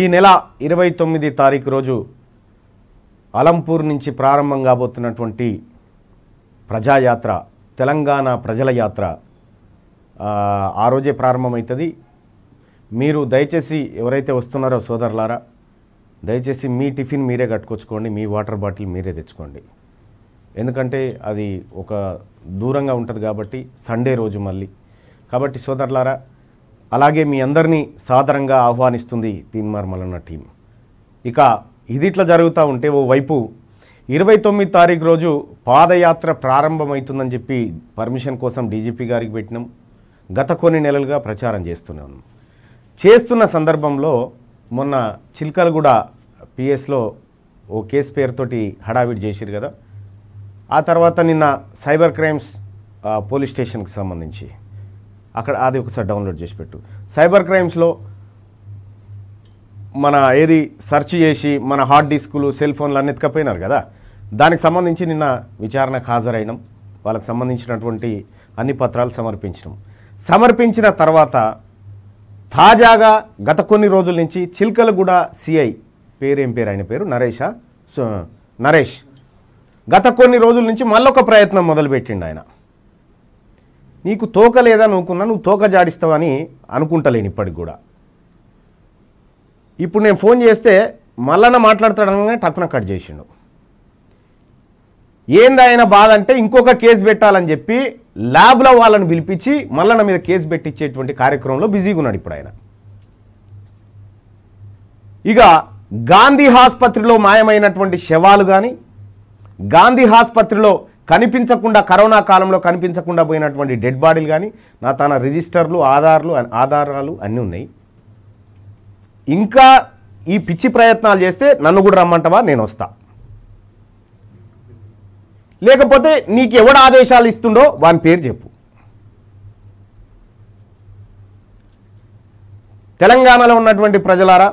ఈ నెల ఇరవై తొమ్మిది తారీఖు రోజు అలంపూర్ నుంచి ప్రారంభం కాబోతున్నటువంటి ప్రజాయాత్ర తెలంగాణ ప్రజల యాత్ర ఆ రోజే ప్రారంభమవుతుంది మీరు దయచేసి ఎవరైతే వస్తున్నారో సోదరులారా దయచేసి మీ టిఫిన్ మీరే కట్టుకొచ్చుకోండి మీ వాటర్ బాటిల్ మీరే తెచ్చుకోండి ఎందుకంటే అది ఒక దూరంగా ఉంటుంది కాబట్టి సండే రోజు మళ్ళీ కాబట్టి సోదరులారా అలాగే మీ అందరినీ సాదరంగా ఆహ్వానిస్తుంది తీన్మార్మలన్న టీం ఇక ఇది ఇట్లా జరుగుతూ ఉంటే ఓవైపు ఇరవై తొమ్మిది తారీఖు రోజు పాదయాత్ర ప్రారంభమవుతుందని చెప్పి పర్మిషన్ కోసం డీజీపీ గారికి పెట్టినాం గత కొన్ని నెలలుగా ప్రచారం చేస్తున్నాం చేస్తున్న సందర్భంలో మొన్న చిల్కలగూడ పిఎస్లో ఓ కేసు పేరుతోటి హడావిడి చేశారు కదా ఆ తర్వాత నిన్న సైబర్ క్రైమ్స్ పోలీస్ స్టేషన్కి సంబంధించి అక్కడ అది ఒకసారి డౌన్లోడ్ చేసి పెట్టు సైబర్ క్రైమ్స్లో మన ఏది సెర్చ్ చేసి మన హార్డ్ డిస్కులు సెల్ ఫోన్లు అన్ని ఎత్తుకపోయినారు కదా దానికి సంబంధించి నిన్న విచారణకు హాజరైనం వాళ్ళకి సంబంధించినటువంటి అన్ని పత్రాలు సమర్పించడం సమర్పించిన తర్వాత తాజాగా గత కొన్ని రోజుల నుంచి చిల్కలగూడ సిఐ పేరేం పేరు ఆయన పేరు నరేషా నరేష్ గత కొన్ని రోజుల నుంచి మళ్ళొక ప్రయత్నం మొదలుపెట్టిండు ఆయన నీకు తోక లేదని అనుకున్నా నువ్వు తోక జాడిస్తావని అనుకుంటలేను ఇప్పటికి కూడా ఇప్పుడు నేను ఫోన్ చేస్తే మళ్ళన మాట్లాడతాడనే టక్కున కట్ చేసిండు ఏంది ఆయన బాధ అంటే ఇంకొక కేసు పెట్టాలని చెప్పి ల్యాబ్లో వాళ్ళని పిలిపించి మళ్ళన మీద కేసు పెట్టించేటువంటి కార్యక్రమంలో బిజీగా ఉన్నాడు ఇప్పుడు ఆయన ఇక గాంధీ ఆసుపత్రిలో మాయమైనటువంటి శవాలు కానీ గాంధీ ఆసుపత్రిలో కనిపించకుండా కరోనా కాలంలో కనిపించకుండా పోయినటువంటి డెడ్ బాడీలు కానీ నా తన రిజిస్టర్లు ఆధార్లు ఆధారాలు అన్నీ ఉన్నాయి ఇంకా ఈ పిచ్చి ప్రయత్నాలు చేస్తే నన్ను కూడా రమ్మంటావా నేను వస్తా లేకపోతే నీకు ఎవడు ఆదేశాలు ఇస్తుండో వాని పేరు చెప్పు తెలంగాణలో ఉన్నటువంటి ప్రజలారా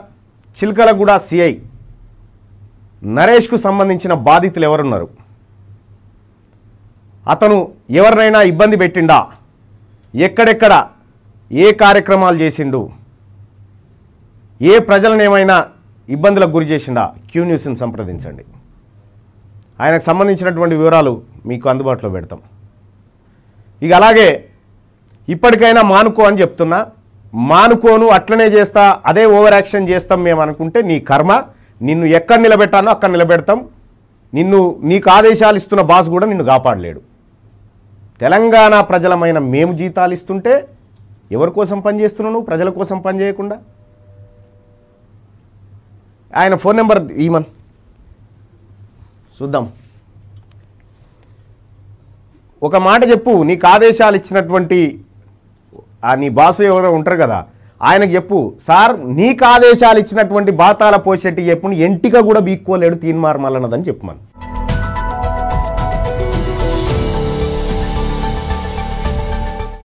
చిలకలగూడ సిఐ నరేష్కు సంబంధించిన బాధితులు ఎవరున్నారు అతను ఎవరినైనా ఇబ్బంది పెట్టిండా ఎక్కడెక్కడ ఏ కార్యక్రమాలు చేసిండు ఏ ప్రజలను ఏమైనా ఇబ్బందులకు గురి చేసిండా క్యూ న్యూస్ని సంప్రదించండి ఆయనకు సంబంధించినటువంటి వివరాలు మీకు అందుబాటులో పెడతాం ఇక అలాగే ఇప్పటికైనా మానుకో అని చెప్తున్నా మానుకోను అట్లనే చేస్తా అదే ఓవర్ యాక్షన్ చేస్తాం మేము అనుకుంటే నీ కర్మ నిన్ను ఎక్కడ నిలబెట్టానో అక్కడ నిలబెడతాం నిన్ను నీకు ఆదేశాలు ఇస్తున్న బాస్ కూడా నిన్ను కాపాడలేడు తెలంగాణ ప్రజలమైన మేము జీతాలు ఇస్తుంటే ఎవరి కోసం పనిచేస్తున్నావు నువ్వు ప్రజల కోసం పనిచేయకుండా ఆయన ఫోన్ నెంబర్ ఈమన్ చూద్దాం ఒక మాట చెప్పు నీకు ఆదేశాలు ఇచ్చినటువంటి నీ బాసు ఎవరో ఉంటారు కదా ఆయనకు చెప్పు సార్ నీకు ఆదేశాలు ఇచ్చినటువంటి బాతాల పోషెట్టి చెప్పు ఎంటిక కూడా బీక్కోలేడు తీన్మార్ మల్లన్నదని చెప్పమని